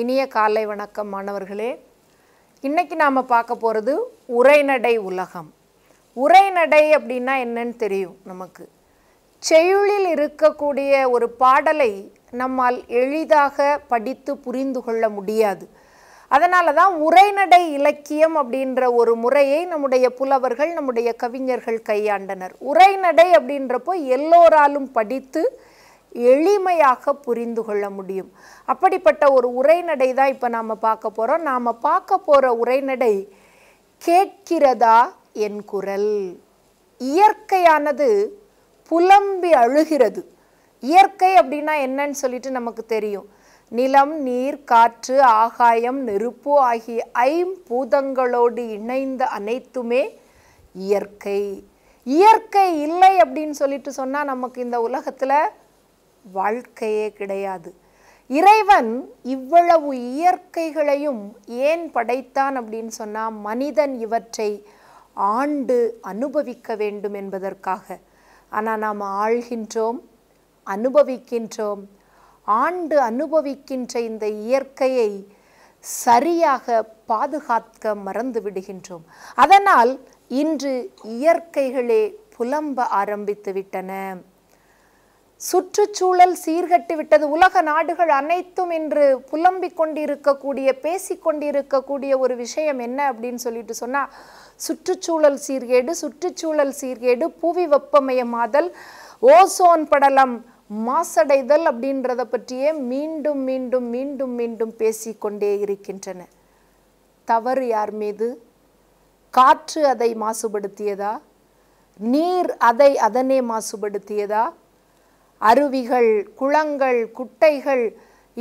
இனிய காலை வணக்கம் மாணவர்களே இன்றைக்கி நாம் பார்க்க போகிறது உரைநடை உலகம் உரைநடை அப்படின்னா என்னன்னு தெரியும் நமக்கு செய்யுளில் இருக்கக்கூடிய ஒரு பாடலை நம்மால் எளிதாக படித்து புரிந்து கொள்ள முடியாது அதனால தான் உரைநடை இலக்கியம் அப்படின்ற ஒரு முறையை நம்முடைய புலவர்கள் நம்முடைய கவிஞர்கள் கையாண்டனர் உரைநடை அப்படின்றப்போ எல்லோராலும் படித்து எளிமையாக புரிந்து கொள்ள முடியும் அப்படிப்பட்ட ஒரு உரைநடை தான் இப்போ நாம் பார்க்க போகிறோம் நாம் பார்க்க போகிற உரைநடை கேட்கிறதா என் குரல் இயற்கையானது புலம்பி அழுகிறது இயற்கை அப்படின்னா என்னன்னு சொல்லிட்டு நமக்கு தெரியும் நிலம் நீர் காற்று ஆகாயம் நெருப்பு ஆகிய ஐம்பூதங்களோடு இணைந்த அனைத்துமே இயற்கை இயற்கை இல்லை அப்படின்னு சொல்லிட்டு சொன்னால் நமக்கு இந்த உலகத்தில் வாழ்க்கையே கிடையாது இறைவன் இவ்வளவு இயற்கைகளையும் ஏன் படைத்தான் அப்படின்னு சொன்னால் மனிதன் இவற்றை ஆண்டு அனுபவிக்க வேண்டும் என்பதற்காக ஆனால் நாம் ஆழ்கின்றோம் அனுபவிக்கின்றோம் ஆண்டு அனுபவிக்கின்ற இந்த இயற்கையை சரியாக பாதுகாக்க மறந்து விடுகின்றோம் அதனால் இன்று இயற்கைகளே புலம்ப ஆரம்பித்து விட்டன சுற்றுச்சூழல் சீர்கட்டு விட்டது உலக நாடுகள் அனைத்தும் இன்று புலம்பிக் கொண்டிருக்கக்கூடிய பேசிக் கொண்டிருக்கக்கூடிய ஒரு விஷயம் என்ன அப்படின்னு சொல்லிட்டு சொன்னால் சுற்றுச்சூழல் சீர்கேடு சுற்றுச்சூழல் சீர்கேடு புவி வெப்பமயமாதல் ஓசோன் படலம் மாசடைதல் அப்படின்றத பற்றியே மீண்டும் மீண்டும் மீண்டும் மீண்டும் பேசிக்கொண்டே இருக்கின்றன தவறு யார் மீது காற்று அதை மாசுபடுத்தியதா நீர் அதை அதனே மாசுபடுத்தியதா அருவிகள் குளங்கள் குட்டைகள்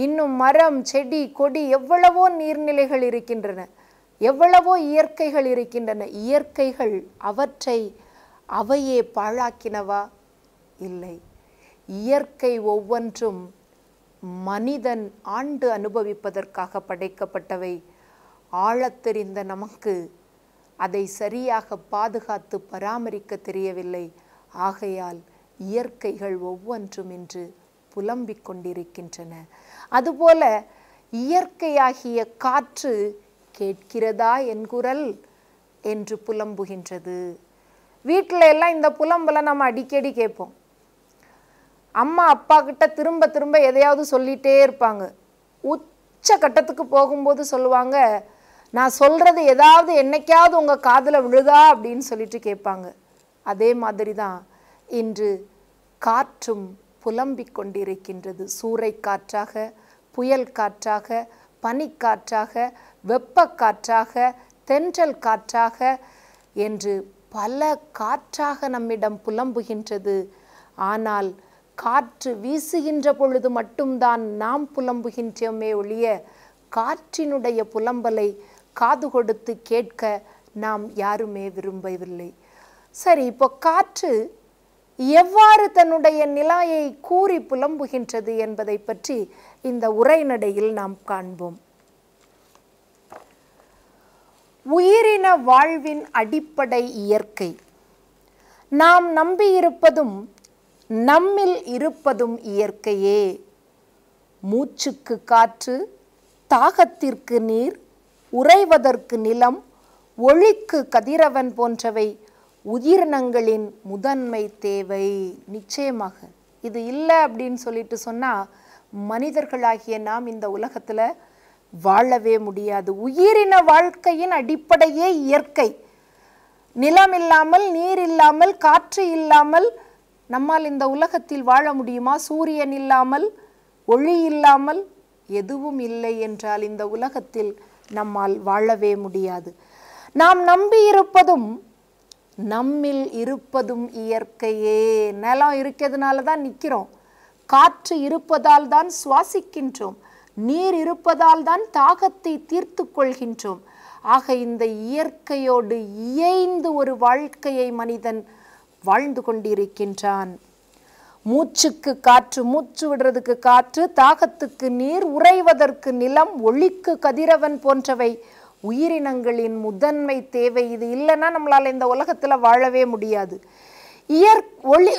இன்னும் மரம் செடி கொடி எவ்வளவோ நீர்நிலைகள் இருக்கின்றன எவ்வளவோ இயற்கைகள் இருக்கின்றன இயற்கைகள் அவற்றை அவையே பாழாக்கினவா இல்லை இயற்கை ஒவ்வொன்றும் மனிதன் ஆண்டு அனுபவிப்பதற்காக படைக்கப்பட்டவை தெரிந்த நமக்கு அதை சரியாக பாதுகாத்து பராமரிக்க தெரியவில்லை ஆகையால் இயற்கைகள் ஒவ்வொன்றும் இன்று புலம்பிக் கொண்டிருக்கின்றன அதுபோல இயற்கையாகிய காற்று கேட்கிறதா என் குரல் என்று புலம்புகின்றது வீட்டில் எல்லாம் இந்த புலம்பலை நம்ம அடிக்கடி கேட்போம் அம்மா அப்பா கிட்ட திரும்ப திரும்ப எதையாவது சொல்லிகிட்டே இருப்பாங்க உச்ச கட்டத்துக்கு போகும்போது சொல்லுவாங்க நான் சொல்கிறது ஏதாவது என்னைக்காவது உங்கள் காதில் விழுதா அப்படின்னு சொல்லிட்டு கேட்பாங்க அதே மாதிரி தான் இன்று காற்றும் புலம்பிக் கொண்டிருக்கின்றது சூறை காற்றாக புயல் காற்றாக பனிக்காற்றாக வெப்பக்காற்றாக தென்றல் காற்றாக என்று பல காற்றாக நம்மிடம் புலம்புகின்றது ஆனால் காற்று வீசுகின்ற பொழுது மட்டும்தான் நாம் புலம்புகின்றோமே ஒழிய காற்றினுடைய புலம்பலை காது கொடுத்து கேட்க நாம் யாருமே விரும்பவில்லை சரி இப்போ காற்று எவ்வாறு தன்னுடைய நிலாயை கூறி புலம்புகின்றது என்பதை பற்றி இந்த உரைநடையில் நாம் காண்போம் உயிரின வாழ்வின் அடிப்படை இயற்கை நாம் நம்பியிருப்பதும் நம்மில் இருப்பதும் இயற்கையே மூச்சுக்கு காற்று தாகத்திற்கு நீர் உறைவதற்கு நிலம் ஒளிக்கு கதிரவன் போன்றவை உயிரினங்களின் முதன்மை தேவை நிச்சயமாக இது இல்லை அப்படின்னு சொல்லிட்டு சொன்னால் மனிதர்களாகிய நாம் இந்த உலகத்தில் வாழவே முடியாது உயிரின வாழ்க்கையின் அடிப்படையே இயற்கை நிலம் இல்லாமல் நீர் இல்லாமல் காற்று இல்லாமல் நம்மால் இந்த உலகத்தில் வாழ முடியுமா சூரியன் இல்லாமல் ஒளி இல்லாமல் எதுவும் இல்லை என்றால் இந்த உலகத்தில் நம்மால் வாழவே முடியாது நாம் நம்பியிருப்பதும் நம்மில் இருப்பதும் இயற்கையே நிலம் இருக்கிறதுனால தான் நிற்கிறோம் காற்று இருப்பதால் தான் சுவாசிக்கின்றோம் நீர் இருப்பதால் தான் தாகத்தை தீர்த்து கொள்கின்றோம் ஆக இந்த இயற்கையோடு இயைந்து ஒரு வாழ்க்கையை மனிதன் வாழ்ந்து கொண்டிருக்கின்றான் மூச்சுக்கு காற்று மூச்சு விடுறதுக்கு காற்று தாகத்துக்கு நீர் உறைவதற்கு நிலம் ஒளிக்கு கதிரவன் போன்றவை உயிரினங்களின் முதன்மை தேவை இது இல்லைன்னா நம்மளால் இந்த உலகத்தில் வாழவே முடியாது இயற் ஒளி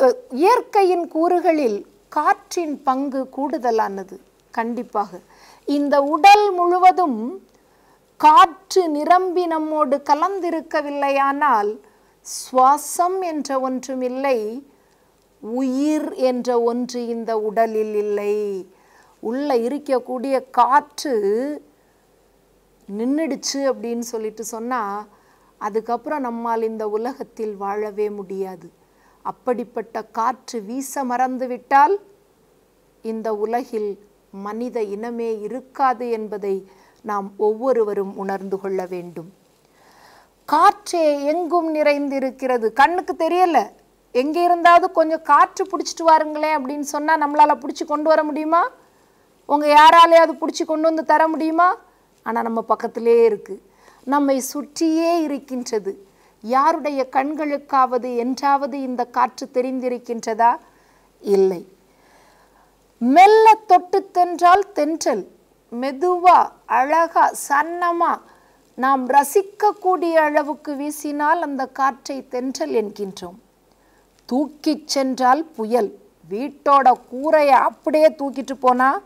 இயற்கையின் கூறுகளில் காற்றின் பங்கு கூடுதலானது கண்டிப்பாக இந்த உடல் முழுவதும் காற்று நிரம்பி நம்மோடு கலந்திருக்கவில்லையானால் சுவாசம் என்ற ஒன்றும் இல்லை உயிர் என்ற ஒன்று இந்த உடலில் இல்லை உள்ளே இருக்கக்கூடிய காற்று நின்றுடுச்சு அப்படின்னு சொல்லிட்டு சொன்னால் அதுக்கப்புறம் நம்மால் இந்த உலகத்தில் வாழவே முடியாது அப்படிப்பட்ட காற்று வீச மறந்துவிட்டால் இந்த உலகில் மனித இனமே இருக்காது என்பதை நாம் ஒவ்வொருவரும் உணர்ந்து கொள்ள வேண்டும் காற்றே எங்கும் நிறைந்திருக்கிறது கண்ணுக்கு தெரியல எங்கே இருந்தாவது கொஞ்சம் காற்று பிடிச்சிட்டு வாருங்களேன் அப்படின்னு சொன்னால் நம்மளால் பிடிச்சி கொண்டு வர முடியுமா உங்கள் யாராலையாவது பிடிச்சி கொண்டு வந்து தர முடியுமா ஆனால் நம்ம பக்கத்திலே இருக்குது நம்மை சுற்றியே இருக்கின்றது யாருடைய கண்களுக்காவது என்றாவது இந்த காற்று தெரிந்திருக்கின்றதா இல்லை மெல்ல தொட்டு தென்றால் தென்றல் மெதுவா அழகா சன்னமா நாம் ரசிக்கக்கூடிய அளவுக்கு வீசினால் அந்த காற்றை தென்றல் என்கின்றோம் தூக்கி சென்றால் புயல் வீட்டோட கூரையை அப்படியே தூக்கிட்டு போனால்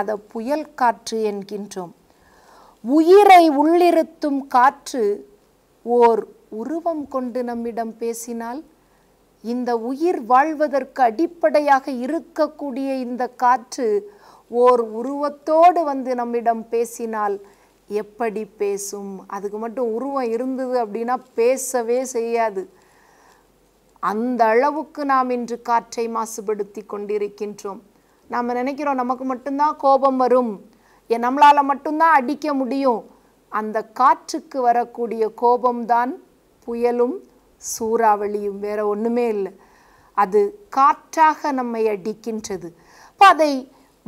அதை புயல் காற்று என்கின்றோம் உயிரை உள்ளிருத்தும் காற்று ஓர் உருவம் கொண்டு நம்மிடம் பேசினால் இந்த உயிர் வாழ்வதற்கு அடிப்படையாக இருக்கக்கூடிய இந்த காற்று ஓர் உருவத்தோடு வந்து நம்மிடம் பேசினால் எப்படி பேசும் அதுக்கு மட்டும் உருவம் இருந்தது அப்படின்னா பேசவே செய்யாது அந்த அளவுக்கு நாம் இன்று காற்றை மாசுபடுத்தி கொண்டிருக்கின்றோம் நாம் நினைக்கிறோம் நமக்கு மட்டும்தான் கோபம் வரும் நம்மளால் மட்டும்தான் அடிக்க முடியும் அந்த காற்றுக்கு வரக்கூடிய கோபம்தான் புயலும் சூறாவளியும் வேற ஒன்றுமே இல்லை அது காற்றாக நம்மை அடிக்கின்றது இப்போ அதை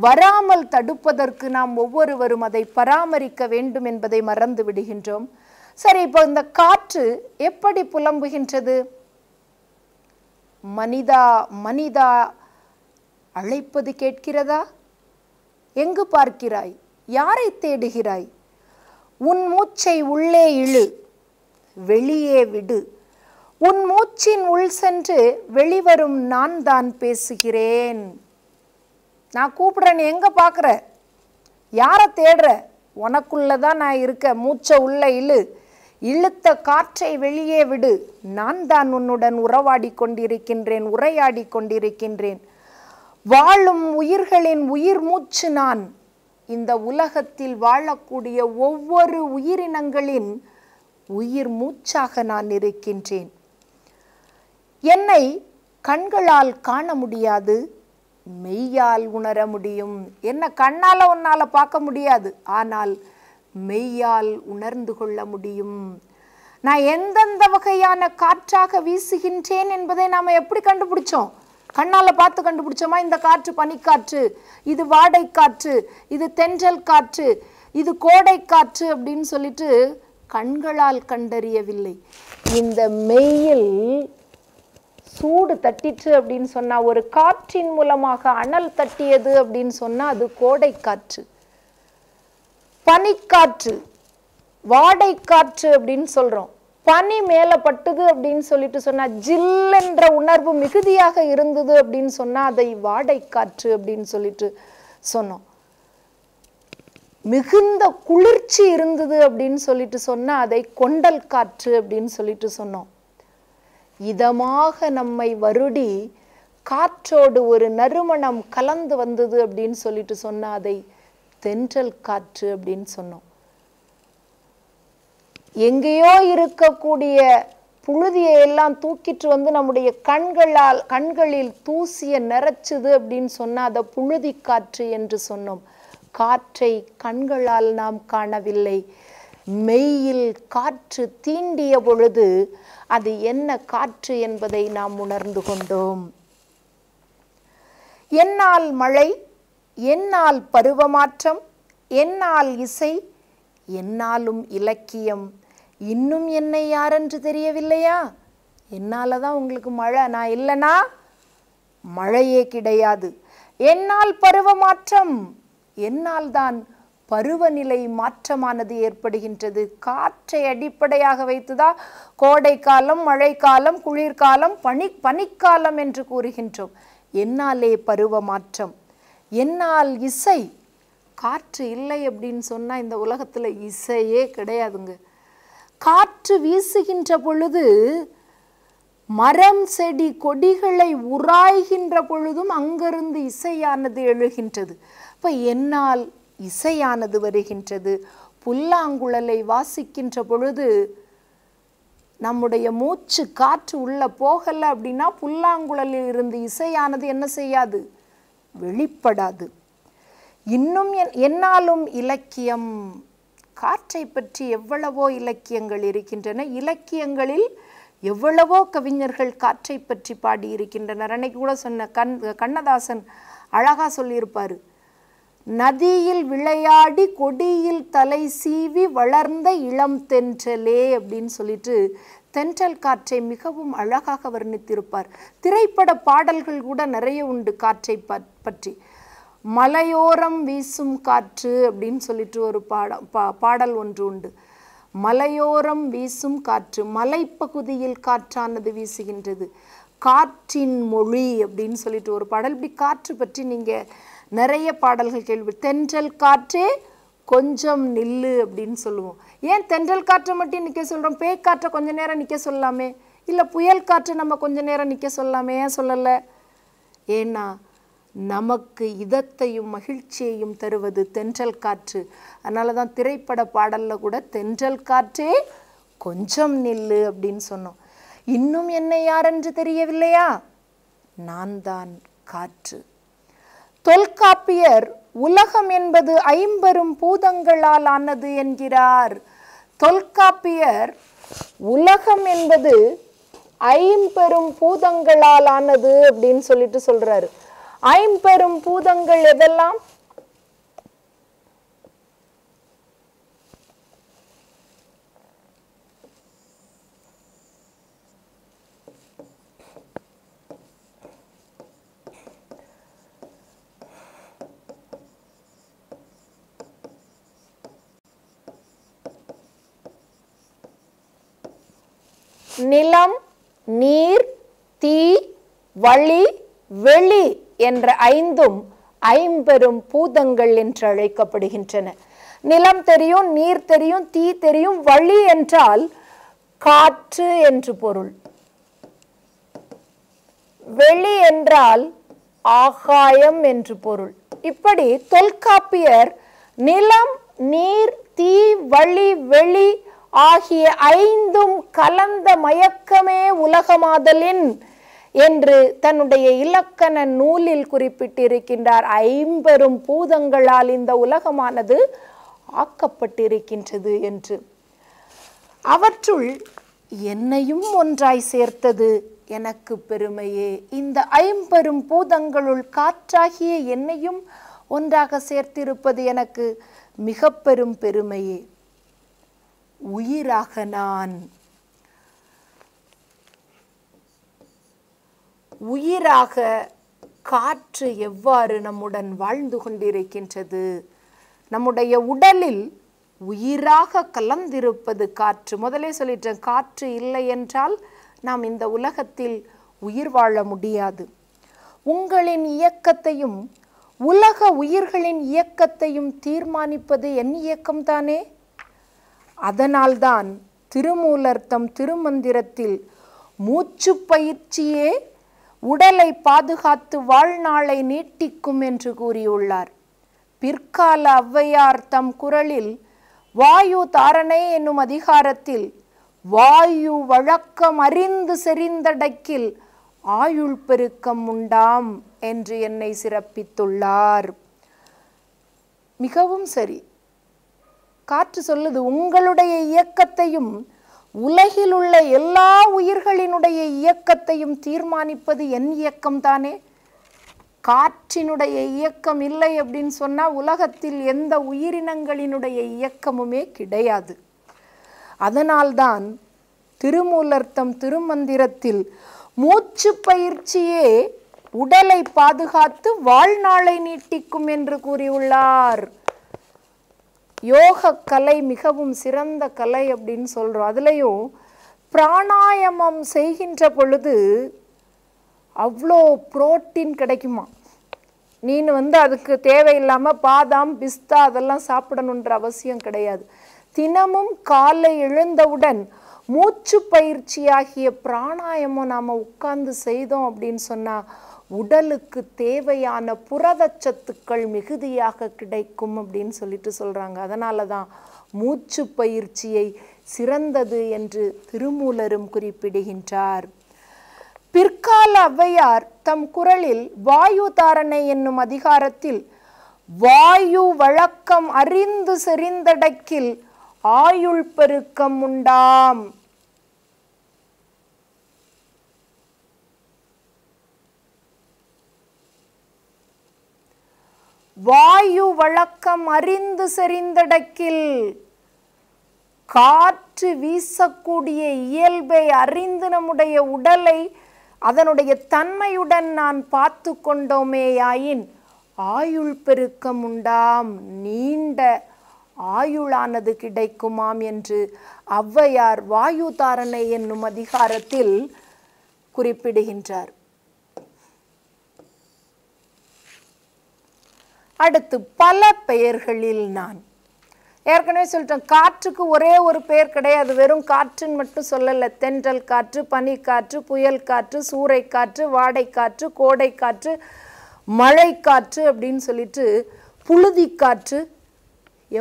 வராமல் தடுப்பதற்கு நாம் ஒவ்வொருவரும் அதை பராமரிக்க வேண்டும் என்பதை மறந்து விடுகின்றோம் சரி இப்போ இந்த காற்று எப்படி புலம்புகின்றது மனிதா மனிதா அழைப்பது கேட்கிறதா எங்கு பார்க்கிறாய் யாரை தேடுகிறாய் உன் மூச்சை உள்ளே இழு வெளியே விடு உன் மூச்சின் உள் சென்று வெளிவரும் நான் தான் பேசுகிறேன் நான் கூப்பிடுறேன் எங்கே பார்க்குற யாரை தேடுற உனக்குள்ளே தான் நான் இருக்க மூச்சை உள்ள இழு இழுத்த காற்றை வெளியே விடு நான் தான் உன்னுடன் உறவாடி கொண்டிருக்கின்றேன் உரையாடி கொண்டிருக்கின்றேன் வாழும் உயிர்களின் உயிர் மூச்சு நான் இந்த உலகத்தில் வாழக்கூடிய ஒவ்வொரு உயிரினங்களின் உயிர் மூச்சாக நான் இருக்கின்றேன் என்னை கண்களால் காண முடியாது மெய்யால் உணர முடியும் என்ன கண்ணால் உன்னால் பார்க்க முடியாது ஆனால் மெய்யால் உணர்ந்து கொள்ள முடியும் நான் எந்தெந்த வகையான காற்றாக வீசுகின்றேன் என்பதை நாம் எப்படி கண்டுபிடிச்சோம் கண்ணால் பார்த்து கண்டுபிடிச்சோமா இந்த காற்று பனிக்காற்று இது வாடை காற்று இது தென்றல் காற்று இது கோடை காற்று அப்படின்னு சொல்லிட்டு கண்களால் கண்டறியவில்லை இந்த மெயில் சூடு தட்டிற்று அப்படின்னு சொன்னால் ஒரு காற்றின் மூலமாக அனல் தட்டியது அப்படின்னு சொன்னால் அது கோடை காற்று பனிக்காற்று வாடை காற்று அப்படின்னு சொல்கிறோம் பனி மேலே பட்டுது அப்படின்னு சொல்லிட்டு சொன்னால் என்ற உணர்வு மிகுதியாக இருந்தது அப்படின்னு சொன்னால் அதை வாடை காற்று அப்படின்னு சொல்லிட்டு சொன்னோம் மிகுந்த குளிர்ச்சி இருந்தது அப்படின்னு சொல்லிட்டு சொன்னால் அதை கொண்டல் காற்று அப்படின்னு சொல்லிட்டு சொன்னோம் இதமாக நம்மை வருடி காற்றோடு ஒரு நறுமணம் கலந்து வந்தது அப்படின்னு சொல்லிட்டு சொன்னால் அதை தென்றல் காற்று அப்படின்னு சொன்னோம் எங்கேயோ இருக்கக்கூடிய புழுதியை எல்லாம் தூக்கிட்டு வந்து நம்முடைய கண்களால் கண்களில் தூசிய நிறச்சுது அப்படின்னு சொன்னால் அதை புழுதி காற்று என்று சொன்னோம் காற்றை கண்களால் நாம் காணவில்லை மெய்யில் காற்று தீண்டிய பொழுது அது என்ன காற்று என்பதை நாம் உணர்ந்து கொண்டோம் என்னால் மழை என்னால் பருவமாற்றம் என்னால் இசை என்னாலும் இலக்கியம் இன்னும் என்னை யாரென்று தெரியவில்லையா என்னால் தான் உங்களுக்கு மழை நான் இல்லைனா மழையே கிடையாது என்னால் பருவ மாற்றம் என்னால் தான் பருவநிலை மாற்றமானது ஏற்படுகின்றது காற்றை அடிப்படையாக வைத்துதான் கோடைக்காலம் மழைக்காலம் குளிர்காலம் பனி பனிக்காலம் என்று கூறுகின்றோம் என்னாலே பருவ மாற்றம் என்னால் இசை காற்று இல்லை அப்படின்னு சொன்னால் இந்த உலகத்தில் இசையே கிடையாதுங்க காற்று வீசுகின்ற பொழுது மரம் செடி கொடிகளை உராய்கின்ற பொழுதும் அங்கிருந்து இசையானது எழுகின்றது இப்போ என்னால் இசையானது வருகின்றது புல்லாங்குழலை வாசிக்கின்ற பொழுது நம்முடைய மூச்சு காற்று உள்ள போகலை அப்படின்னா புல்லாங்குழலில் இருந்து இசையானது என்ன செய்யாது வெளிப்படாது இன்னும் என்னாலும் இலக்கியம் காற்றை பற்றி எவ்வளவோ இலக்கியங்கள் இருக்கின்றன இலக்கியங்களில் எவ்வளவோ கவிஞர்கள் காற்றை பற்றி பாடியிருக்கின்றனர் அன்னைக்கு கூட சொன்ன கண் கண்ணதாசன் அழகாக சொல்லியிருப்பார் நதியில் விளையாடி கொடியில் தலை சீவி வளர்ந்த இளம் தென்றலே அப்படின்னு சொல்லிட்டு தென்றல் காற்றை மிகவும் அழகாக வர்ணித்திருப்பார் திரைப்பட பாடல்கள் கூட நிறைய உண்டு காற்றை பற்றி மலையோரம் வீசும் காற்று அப்படின்னு சொல்லிட்டு ஒரு பாட பா பாடல் ஒன்று உண்டு மலையோரம் வீசும் காற்று மலைப்பகுதியில் காற்றானது வீசுகின்றது காற்றின் மொழி அப்படின்னு சொல்லிட்டு ஒரு பாடல் இப்படி காற்று பற்றி நீங்கள் நிறைய பாடல்கள் கேள்வி தென்றல் காற்றே கொஞ்சம் நில்லு அப்படின்னு சொல்லுவோம் ஏன் தென்றல் காற்றை மட்டும் நிற்க சொல்கிறோம் காற்றை கொஞ்ச நேரம் நிற்க சொல்லலாமே இல்லை புயல் காற்றை நம்ம கொஞ்ச நேரம் நிற்க சொல்லலாமே ஏன் சொல்லலை ஏன்னா நமக்கு இதத்தையும் மகிழ்ச்சியையும் தருவது தென்றல் காற்று அதனால தான் திரைப்பட பாடலில் கூட தென்றல் காற்றே கொஞ்சம் நில்லு அப்படின்னு சொன்னோம் இன்னும் என்னை யாரென்று தெரியவில்லையா நான் தான் காற்று தொல்காப்பியர் உலகம் என்பது ஐம்பெரும் பூதங்களால் ஆனது என்கிறார் தொல்காப்பியர் உலகம் என்பது ஐம்பெரும் பூதங்களால் ஆனது அப்படின்னு சொல்லிட்டு சொல்றாரு ஐம்பெரும் பூதங்கள் எதெல்லாம் நிலம் நீர் தீ வழி வெளி என்ற ஐந்தும் ஐம்பெரும் பூதங்கள் என்று அழைக்கப்படுகின்றன நிலம் தெரியும் நீர் தெரியும் தீ தெரியும் வழி என்றால் காற்று என்று பொருள் வெளி என்றால் ஆகாயம் என்று பொருள் இப்படி தொல்காப்பியர் நிலம் நீர் தீ வழி வெளி ஆகிய ஐந்தும் கலந்த மயக்கமே உலகமாதலின் என்று தன்னுடைய இலக்கண நூலில் குறிப்பிட்டிருக்கின்றார் ஐம்பெரும் பூதங்களால் இந்த உலகமானது ஆக்கப்பட்டிருக்கின்றது என்று அவற்றுள் என்னையும் ஒன்றாய் சேர்த்தது எனக்கு பெருமையே இந்த ஐம்பெரும் பூதங்களுள் காற்றாகிய என்னையும் ஒன்றாக சேர்த்திருப்பது எனக்கு மிக பெரும் பெருமையே உயிராக நான் உயிராக காற்று எவ்வாறு நம்முடன் வாழ்ந்து கொண்டிருக்கின்றது நம்முடைய உடலில் உயிராக கலந்திருப்பது காற்று முதலே சொல்லிட்டேன் காற்று இல்லை என்றால் நாம் இந்த உலகத்தில் உயிர் வாழ முடியாது உங்களின் இயக்கத்தையும் உலக உயிர்களின் இயக்கத்தையும் தீர்மானிப்பது என் இயக்கம்தானே அதனால்தான் திருமூலர்த்தம் திருமந்திரத்தில் மூச்சு பயிற்சியே உடலை பாதுகாத்து வாழ்நாளை நீட்டிக்கும் என்று கூறியுள்ளார் பிற்கால ஔவையார் தம் குரலில் வாயு தாரணே என்னும் அதிகாரத்தில் வாயு வழக்கம் அறிந்து செறிந்தடக்கில் ஆயுள் பெருக்கம் உண்டாம் என்று என்னை சிறப்பித்துள்ளார் மிகவும் சரி காற்று சொல்லுது உங்களுடைய இயக்கத்தையும் உலகில் உள்ள எல்லா உயிர்களினுடைய இயக்கத்தையும் தீர்மானிப்பது என் இயக்கம் தானே காற்றினுடைய இயக்கம் இல்லை அப்படின்னு சொன்னால் உலகத்தில் எந்த உயிரினங்களினுடைய இயக்கமுமே கிடையாது அதனால்தான் திருமூலர்த்தம் திருமந்திரத்தில் மூச்சு பயிற்சியே உடலை பாதுகாத்து வாழ்நாளை நீட்டிக்கும் என்று கூறியுள்ளார் யோக கலை மிகவும் சிறந்த கலை அப்படின்னு சொல்கிறோம் அதுலேயும் பிராணாயாமம் செய்கின்ற பொழுது அவ்வளோ புரோட்டீன் கிடைக்குமா நீனு வந்து அதுக்கு தேவையில்லாமல் பாதாம் பிஸ்தா அதெல்லாம் சாப்பிடணுன்ற அவசியம் கிடையாது தினமும் காலை எழுந்தவுடன் மூச்சு பயிற்சியாகிய பிராணாயமம் நாம் உட்கார்ந்து செய்தோம் அப்படின்னு சொன்னால் உடலுக்கு தேவையான புரதச்சத்துக்கள் மிகுதியாக கிடைக்கும் அப்படின்னு சொல்லிட்டு சொல்கிறாங்க அதனால தான் மூச்சு பயிற்சியை சிறந்தது என்று திருமூலரும் குறிப்பிடுகின்றார் பிற்கால ஔவையார் தம் குரலில் வாயு தாரணை என்னும் அதிகாரத்தில் வாயு வழக்கம் அறிந்து செறிந்தடக்கில் ஆயுள் பெருக்கம் உண்டாம் வாயு வழக்கம் அறிந்து செறிந்தடக்கில் காற்று வீசக்கூடிய இயல்பை அறிந்து நம்முடைய உடலை அதனுடைய தன்மையுடன் நான் பார்த்து கொண்டோமேயாயின் ஆயுள் பெருக்கம் உண்டாம் நீண்ட ஆயுளானது கிடைக்குமாம் என்று ஔவையார் தாரணை என்னும் அதிகாரத்தில் குறிப்பிடுகின்றார் அடுத்து பல பெயர்களில் நான் ஏற்கனவே சொல்லிட்டேன் காற்றுக்கு ஒரே ஒரு பெயர் கிடையாது வெறும் காற்றுன்னு மட்டும் சொல்லலை தென்றல் காற்று பனிக்காற்று புயல் காற்று சூறை காற்று வாடைக்காற்று கோடை காற்று மழை காற்று அப்படின்னு சொல்லிட்டு புழுதி காற்று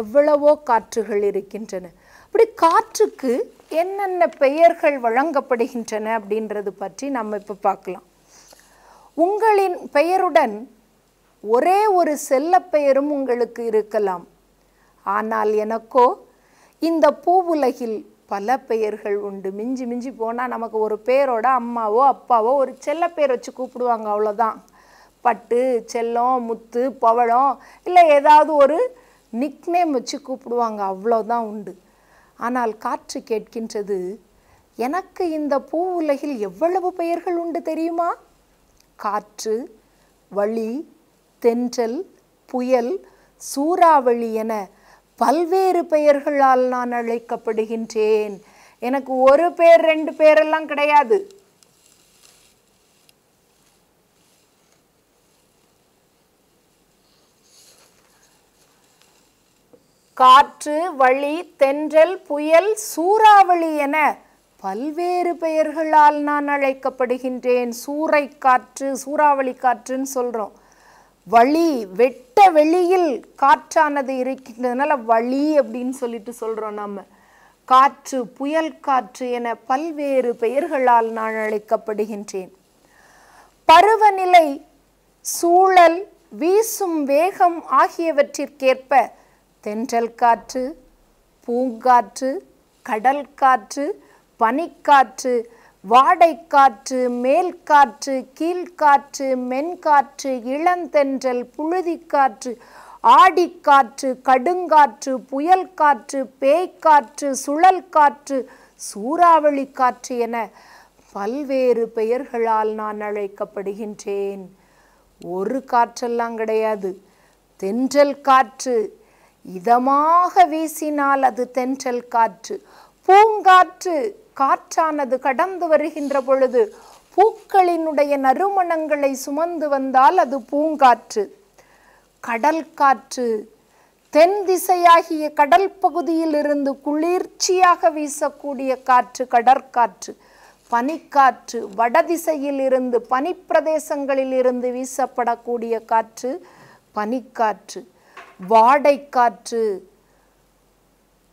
எவ்வளவோ காற்றுகள் இருக்கின்றன அப்படி காற்றுக்கு என்னென்ன பெயர்கள் வழங்கப்படுகின்றன அப்படின்றது பற்றி நம்ம இப்போ பார்க்கலாம் உங்களின் பெயருடன் ஒரே ஒரு செல்ல பெயரும் உங்களுக்கு இருக்கலாம் ஆனால் எனக்கோ இந்த பூவுலகில் பல பெயர்கள் உண்டு மிஞ்சி மிஞ்சி போனால் நமக்கு ஒரு பேரோட அம்மாவோ அப்பாவோ ஒரு செல்ல பேர் வச்சு கூப்பிடுவாங்க அவ்வளோதான் பட்டு செல்லம் முத்து பவழம் இல்லை ஏதாவது ஒரு நிக்னேம் வச்சு கூப்பிடுவாங்க அவ்வளோதான் உண்டு ஆனால் காற்று கேட்கின்றது எனக்கு இந்த பூ உலகில் எவ்வளவு பெயர்கள் உண்டு தெரியுமா காற்று வழி தென்றல் புயல் சூறாவளி என பல்வேறு பெயர்களால் நான் அழைக்கப்படுகின்றேன் எனக்கு ஒரு பேர் ரெண்டு பேரெல்லாம் கிடையாது காற்று வழி தென்றல் புயல் சூறாவளி என பல்வேறு பெயர்களால் நான் அழைக்கப்படுகின்றேன் சூறை காற்று சூறாவளி காற்றுன்னு சொல்கிறோம் வழி வெட்ட வெளியில் காற்றானது இருக்கின்றதுனால வழி அப்படின்னு சொல்லிட்டு சொல்கிறோம் நம்ம காற்று புயல் காற்று என பல்வேறு பெயர்களால் நான் அழைக்கப்படுகின்றேன் பருவநிலை சூழல் வீசும் வேகம் ஆகியவற்றிற்கேற்ப தென்றல் காற்று பூங்காற்று கடல் காற்று பனிக்காற்று வாடைக்காற்று மேல்காற்று கீழ்காற்று மென்காற்று இளந்தென்றல் புழுதிக்காற்று ஆடிக்காற்று கடுங்காற்று புயல் காற்று பேய்க்காற்று சுழல் காற்று சூறாவளி காற்று என பல்வேறு பெயர்களால் நான் அழைக்கப்படுகின்றேன் ஒரு காற்றெல்லாம் கிடையாது தென்றல் காற்று இதமாக வீசினால் அது தென்றல் காற்று பூங்காற்று காற்றானது கடந்து வருகின்ற பொழுது பூக்களினுடைய நறுமணங்களை சுமந்து வந்தால் அது பூங்காற்று கடல் காற்று தென் திசையாகிய கடல் பகுதியில் இருந்து குளிர்ச்சியாக வீசக்கூடிய காற்று கடற்காற்று பனிக்காற்று வடதிசையில் இருந்து பனிப்பிரதேசங்களில் இருந்து வீசப்படக்கூடிய காற்று பனிக்காற்று வாடைக்காற்று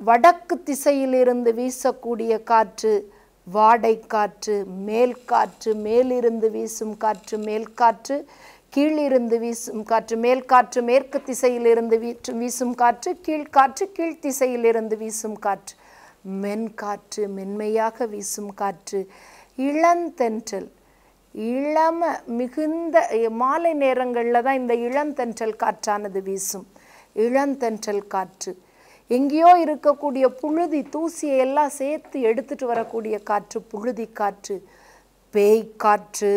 வடக்கு திசையிலிருந்து வீசக்கூடிய காற்று வாடை காற்று மேல் காற்று மேலிருந்து வீசும் காற்று மேல் காற்று கீழிருந்து வீசும் காற்று மேல் காற்று மேற்கு திசையிலிருந்து வீற்று வீசும் காற்று கீழ்காற்று கீழ் திசையிலிருந்து வீசும் காற்று மென் காற்று மென்மையாக வீசும் காற்று இளந்தென்றல் இளம மிகுந்த மாலை நேரங்களில் தான் இந்த இளந்தென்றல் காற்றானது வீசும் இளந்தென்றல் காற்று எங்கேயோ இருக்கக்கூடிய புழுதி தூசியை எல்லாம் சேர்த்து எடுத்துட்டு வரக்கூடிய காற்று புழுதி காற்று பேய் காற்று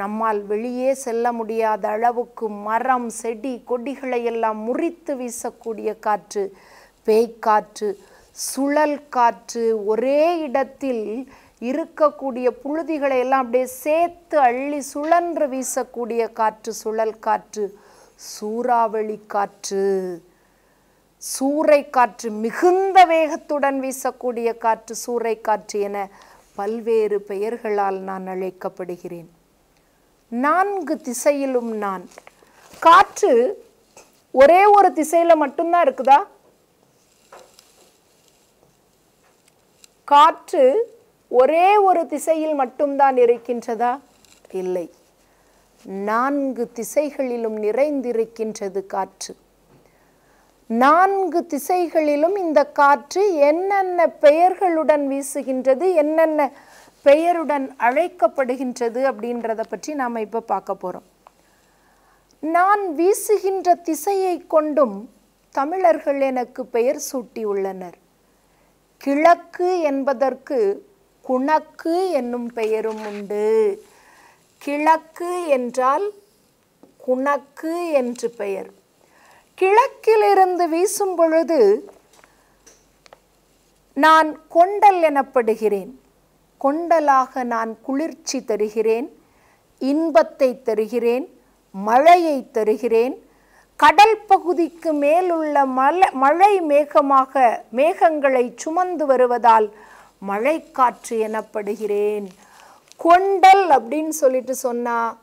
நம்மால் வெளியே செல்ல முடியாத அளவுக்கு மரம் செடி கொடிகளை எல்லாம் முறித்து வீசக்கூடிய காற்று பேய்க்காற்று சுழல் காற்று ஒரே இடத்தில் இருக்கக்கூடிய புழுதிகளை எல்லாம் அப்படியே சேர்த்து அள்ளி சுழன்று வீசக்கூடிய காற்று சுழல் காற்று சூறாவளி காற்று சூறை காற்று மிகுந்த வேகத்துடன் வீசக்கூடிய காற்று சூறை காற்று என பல்வேறு பெயர்களால் நான் அழைக்கப்படுகிறேன் நான்கு திசையிலும் நான் காற்று ஒரே ஒரு திசையில் மட்டும்தான் இருக்குதா காற்று ஒரே ஒரு திசையில் மட்டும்தான் இருக்கின்றதா இல்லை நான்கு திசைகளிலும் நிறைந்திருக்கின்றது காற்று நான்கு திசைகளிலும் இந்த காற்று என்னென்ன பெயர்களுடன் வீசுகின்றது என்னென்ன பெயருடன் அழைக்கப்படுகின்றது அப்படின்றத பற்றி நாம் இப்போ பார்க்க போகிறோம் நான் வீசுகின்ற திசையை கொண்டும் தமிழர்கள் எனக்கு பெயர் சூட்டியுள்ளனர் கிழக்கு என்பதற்கு குணக்கு என்னும் பெயரும் உண்டு கிழக்கு என்றால் குணக்கு என்று பெயர் கிழக்கிலிருந்து வீசும் பொழுது நான் கொண்டல் எனப்படுகிறேன் கொண்டலாக நான் குளிர்ச்சி தருகிறேன் இன்பத்தை தருகிறேன் மழையை தருகிறேன் கடல் பகுதிக்கு மேலுள்ள மலை மழை மேகமாக மேகங்களை சுமந்து வருவதால் மழைக்காற்று எனப்படுகிறேன் கொண்டல் அப்படின்னு சொல்லிட்டு சொன்னால்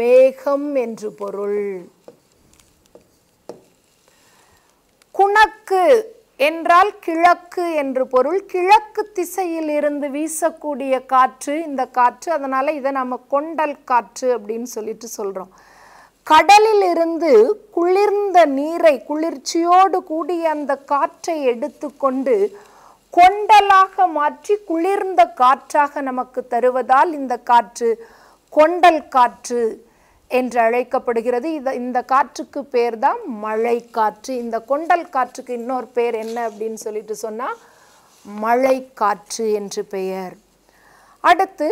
மேகம் என்று பொருள் குணக்கு என்றால் கிழக்கு என்று பொருள் கிழக்கு திசையில் இருந்து வீசக்கூடிய காற்று இந்த காற்று அதனால் இதை நம்ம கொண்டல் காற்று அப்படின்னு சொல்லிட்டு சொல்கிறோம் கடலில் இருந்து குளிர்ந்த நீரை குளிர்ச்சியோடு கூடிய அந்த காற்றை எடுத்துக்கொண்டு கொண்டலாக மாற்றி குளிர்ந்த காற்றாக நமக்கு தருவதால் இந்த காற்று கொண்டல் காற்று என்று அழைக்கப்படுகிறது இதை இந்த காற்றுக்கு பேர் தான் மழை காற்று இந்த கொண்டல் காற்றுக்கு இன்னொரு பேர் என்ன அப்படின்னு சொல்லிட்டு சொன்னால் மழை காற்று என்று பெயர் அடுத்து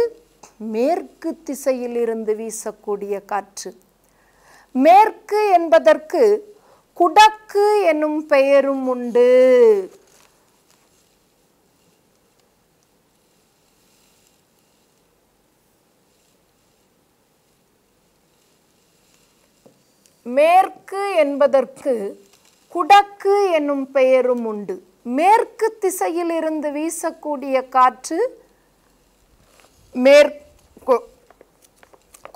மேற்கு திசையில் இருந்து வீசக்கூடிய காற்று மேற்கு என்பதற்கு குடக்கு என்னும் பெயரும் உண்டு மேற்கு என்பதற்கு குடக்கு என்னும் பெயரும் உண்டு மேற்கு திசையிலிருந்து வீசக்கூடிய காற்று மேற்கு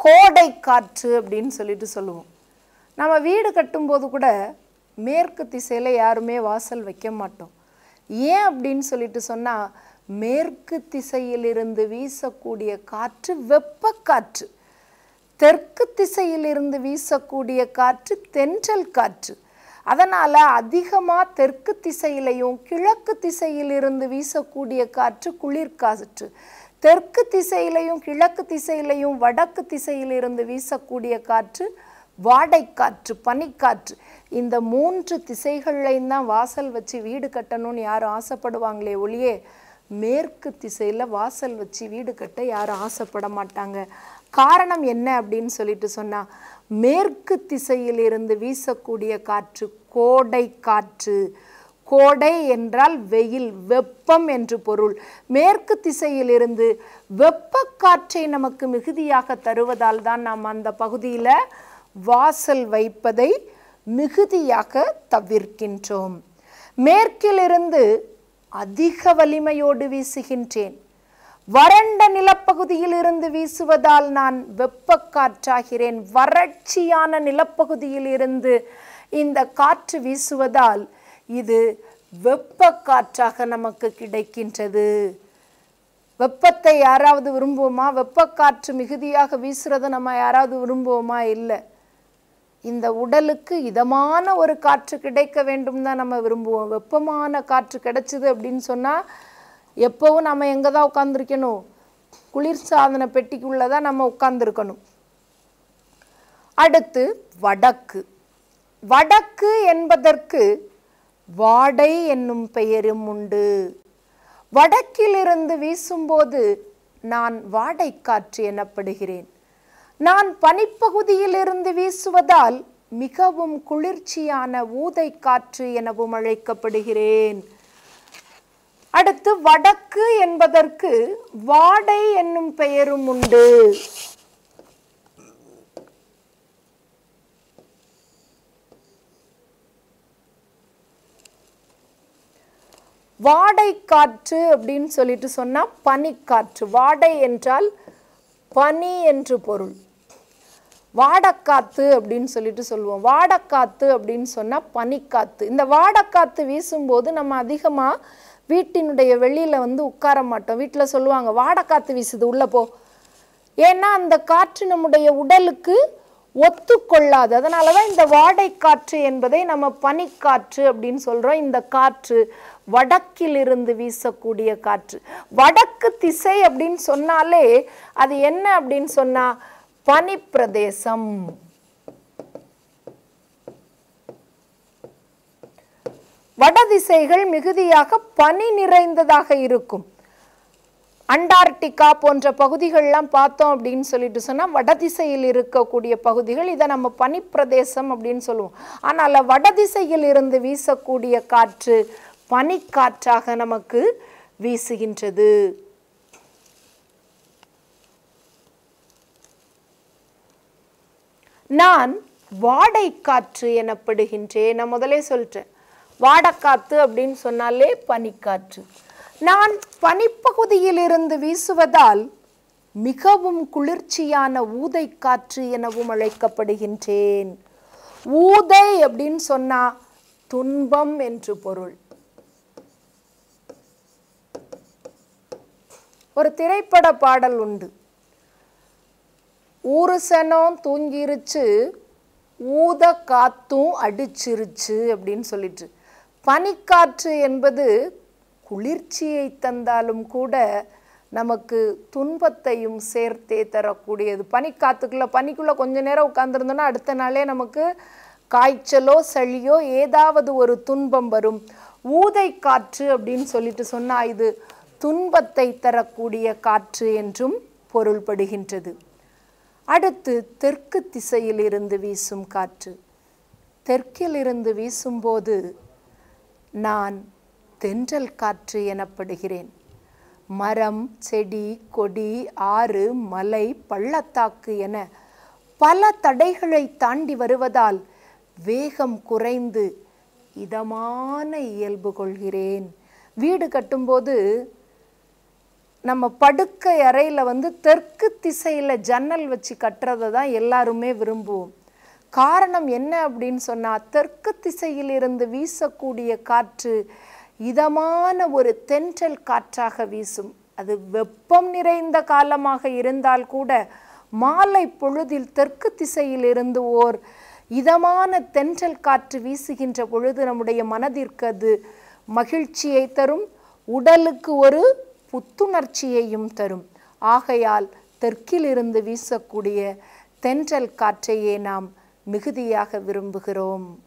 கோடை காற்று அப்படின்னு சொல்லிட்டு சொல்லுவோம் நம்ம வீடு கட்டும்போது கூட மேற்கு திசையில் யாருமே வாசல் வைக்க மாட்டோம் ஏன் அப்படின்னு சொல்லிட்டு சொன்னால் மேற்கு திசையிலிருந்து வீசக்கூடிய காற்று வெப்பக்காற்று தெற்கு திசையிலிருந்து வீசக்கூடிய காற்று தென்றல் காற்று அதனால் அதிகமாக தெற்கு திசையிலையும் கிழக்கு திசையிலிருந்து வீசக்கூடிய காற்று குளிர்காற்று தெற்கு திசையிலையும் கிழக்கு திசையிலையும் வடக்கு திசையிலிருந்து வீசக்கூடிய காற்று வாடைக்காற்று பனிக்காற்று இந்த மூன்று திசைகள்லையும் தான் வாசல் வச்சு வீடு கட்டணும்னு யாரும் ஆசைப்படுவாங்களே ஒளியே மேற்கு திசையில் வாசல் வச்சு வீடு கட்ட யாரும் ஆசைப்பட மாட்டாங்க காரணம் என்ன அப்படின்னு சொல்லிட்டு சொன்னால் மேற்கு திசையிலிருந்து வீசக்கூடிய காற்று கோடை காற்று கோடை என்றால் வெயில் வெப்பம் என்று பொருள் மேற்கு திசையிலிருந்து வெப்ப காற்றை நமக்கு மிகுதியாக தருவதால் தான் நாம் அந்த பகுதியில் வாசல் வைப்பதை மிகுதியாக தவிர்க்கின்றோம் மேற்கிலிருந்து அதிக வலிமையோடு வீசுகின்றேன் வறண்ட நிலப்பகுதியில் இருந்து வீசுவதால் நான் வெப்பக்காற்றாகிறேன் வறட்சியான நிலப்பகுதியில் இருந்து இந்த காற்று வீசுவதால் இது வெப்ப காற்றாக நமக்கு கிடைக்கின்றது வெப்பத்தை யாராவது விரும்புவோமா வெப்பக்காற்று மிகுதியாக வீசுறதை நம்ம யாராவது விரும்புவோமா இல்லை இந்த உடலுக்கு இதமான ஒரு காற்று கிடைக்க வேண்டும் தான் நம்ம விரும்புவோம் வெப்பமான காற்று கிடைச்சிது அப்படின்னு சொன்னால் எப்போவும் நம்ம எங்கே தான் உட்காந்துருக்கணும் குளிர்சாதன பெட்டிக்குள்ளே தான் நம்ம உட்காந்துருக்கணும் அடுத்து வடக்கு வடக்கு என்பதற்கு வாடை என்னும் பெயரும் உண்டு வடக்கிலிருந்து வீசும்போது நான் வாடை காற்று எனப்படுகிறேன் நான் பனிப்பகுதியிலிருந்து வீசுவதால் மிகவும் குளிர்ச்சியான ஊதை காற்று எனவும் அழைக்கப்படுகிறேன் அடுத்து வடக்கு என்பதற்கு வாடை என்னும் பெயரும் உண்டு வாடை காற்று அப்படின்னு சொல்லிட்டு சொன்னா பனிக்காற்று வாடை என்றால் பனி என்று பொருள் வாடக்காத்து அப்படின்னு சொல்லிட்டு சொல்லுவோம் வாடக்காத்து அப்படின்னு சொன்னால் பனிக்காத்து இந்த வாடக்காத்து வீசும்போது நம்ம அதிகமாக வீட்டினுடைய வெளியில் வந்து உட்கார மாட்டோம் வீட்டில் சொல்லுவாங்க வாட காற்று வீசுது உள்ளே போ ஏன்னா அந்த காற்று நம்முடைய உடலுக்கு ஒத்துக்கொள்ளாது அதனால தான் இந்த வாடை காற்று என்பதை நம்ம பனிக்காற்று அப்படின்னு சொல்கிறோம் இந்த காற்று வடக்கிலிருந்து வீசக்கூடிய காற்று வடக்கு திசை அப்படின்னு சொன்னாலே அது என்ன அப்படின்னு சொன்னால் பனிப்பிரதேசம் வடதிசைகள் மிகுதியாக பனி நிறைந்ததாக இருக்கும் அண்டார்டிகா போன்ற பகுதிகள்லாம் பார்த்தோம் அப்படின்னு சொல்லிட்டு சொன்னால் வடதிசையில் இருக்கக்கூடிய பகுதிகள் இதை நம்ம பனிப்பிரதேசம் அப்படின்னு சொல்லுவோம் ஆனால் வடதிசையில் இருந்து வீசக்கூடிய காற்று பனிக்காற்றாக நமக்கு வீசுகின்றது நான் வாடை காற்று எனப்படுகின்றேன் நான் முதலே சொல்லிட்டேன் வாடக்காத்து அப்படின்னு சொன்னாலே பனிக்காற்று நான் பனிப்பகுதியிலிருந்து வீசுவதால் மிகவும் குளிர்ச்சியான ஊதை காற்று எனவும் அழைக்கப்படுகின்றேன் ஊதை அப்படின்னு சொன்னா துன்பம் என்று பொருள் ஒரு திரைப்பட பாடல் உண்டு ஊருசனம் தூங்கிருச்சு ஊத காத்தும் அடிச்சிருச்சு அப்படின்னு சொல்லிட்டு பனிக்காற்று என்பது குளிர்ச்சியை தந்தாலும் கூட நமக்கு துன்பத்தையும் சேர்த்தே தரக்கூடியது பனிக்காற்றுக்குள்ளே பனிக்குள்ளே கொஞ்ச நேரம் உட்காந்துருந்தோன்னா அடுத்த நாளே நமக்கு காய்ச்சலோ சளியோ ஏதாவது ஒரு துன்பம் வரும் ஊதை காற்று அப்படின்னு சொல்லிட்டு சொன்னால் இது துன்பத்தை தரக்கூடிய காற்று என்றும் பொருள்படுகின்றது அடுத்து தெற்கு திசையிலிருந்து வீசும் காற்று தெற்கிலிருந்து வீசும்போது நான் தென்றல் காற்று எனப்படுகிறேன் மரம் செடி கொடி ஆறு மலை பள்ளத்தாக்கு என பல தடைகளை தாண்டி வருவதால் வேகம் குறைந்து இதமான இயல்பு கொள்கிறேன் வீடு கட்டும்போது நம்ம படுக்கை அறையில் வந்து தெற்கு திசையில் ஜன்னல் வச்சு கட்டுறதை தான் எல்லாருமே விரும்புவோம் காரணம் என்ன அப்படின்னு சொன்னால் தெற்கு திசையிலிருந்து வீசக்கூடிய காற்று இதமான ஒரு தென்றல் காற்றாக வீசும் அது வெப்பம் நிறைந்த காலமாக இருந்தால் கூட மாலை பொழுதில் தெற்கு திசையிலிருந்து ஓர் இதமான தென்றல் காற்று வீசுகின்ற பொழுது நம்முடைய மனதிற்கு அது மகிழ்ச்சியை தரும் உடலுக்கு ஒரு புத்துணர்ச்சியையும் தரும் ஆகையால் தெற்கிலிருந்து வீசக்கூடிய தென்றல் காற்றையே நாம் மிகுதியாக விரும்புகிறோம்